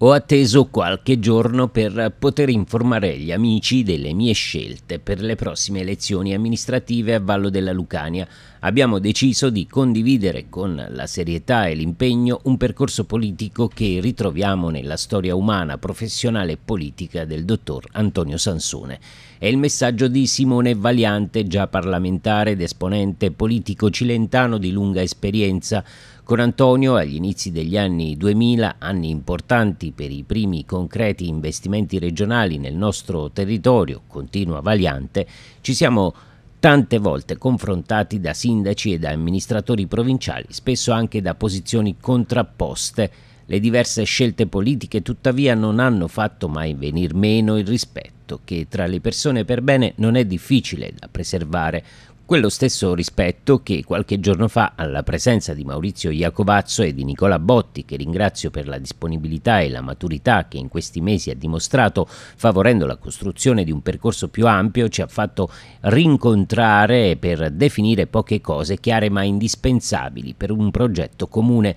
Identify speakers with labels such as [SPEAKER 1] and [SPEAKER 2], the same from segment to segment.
[SPEAKER 1] Ho atteso qualche giorno per poter informare gli amici delle mie scelte per le prossime elezioni amministrative a Vallo della Lucania. Abbiamo deciso di condividere con la serietà e l'impegno un percorso politico che ritroviamo nella storia umana, professionale e politica del dottor Antonio Sansone. È il messaggio di Simone Valiante, già parlamentare ed esponente politico cilentano di lunga esperienza con Antonio agli inizi degli anni 2000, anni importanti per i primi concreti investimenti regionali nel nostro territorio, continua Valiante, ci siamo tante volte confrontati da sindaci e da amministratori provinciali, spesso anche da posizioni contrapposte. Le diverse scelte politiche tuttavia non hanno fatto mai venir meno il rispetto che tra le persone per bene non è difficile da preservare quello stesso rispetto che qualche giorno fa, alla presenza di Maurizio Iacovazzo e di Nicola Botti, che ringrazio per la disponibilità e la maturità che in questi mesi ha dimostrato, favorendo la costruzione di un percorso più ampio, ci ha fatto rincontrare per definire poche cose chiare ma indispensabili per un progetto comune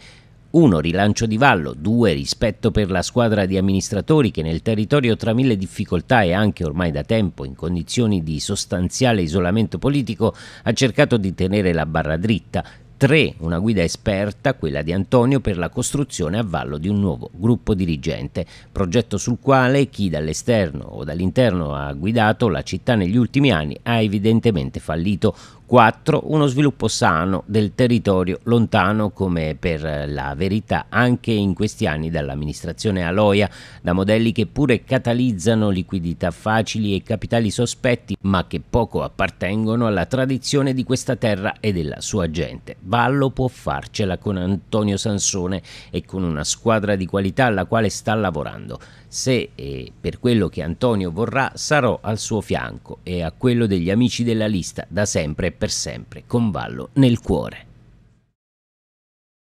[SPEAKER 1] 1. Rilancio di Vallo. 2. Rispetto per la squadra di amministratori che nel territorio tra mille difficoltà e anche ormai da tempo in condizioni di sostanziale isolamento politico ha cercato di tenere la barra dritta 3, una guida esperta, quella di Antonio, per la costruzione a vallo di un nuovo gruppo dirigente, progetto sul quale chi dall'esterno o dall'interno ha guidato la città negli ultimi anni ha evidentemente fallito. 4. Uno sviluppo sano del territorio lontano come per la verità anche in questi anni dall'amministrazione Aloia, da modelli che pure catalizzano liquidità facili e capitali sospetti ma che poco appartengono alla tradizione di questa terra e della sua gente. Vallo può farcela con Antonio Sansone e con una squadra di qualità alla quale sta lavorando. Se e eh, per quello che Antonio vorrà sarò al suo fianco e a quello degli amici della lista da sempre e per sempre, con Vallo nel cuore.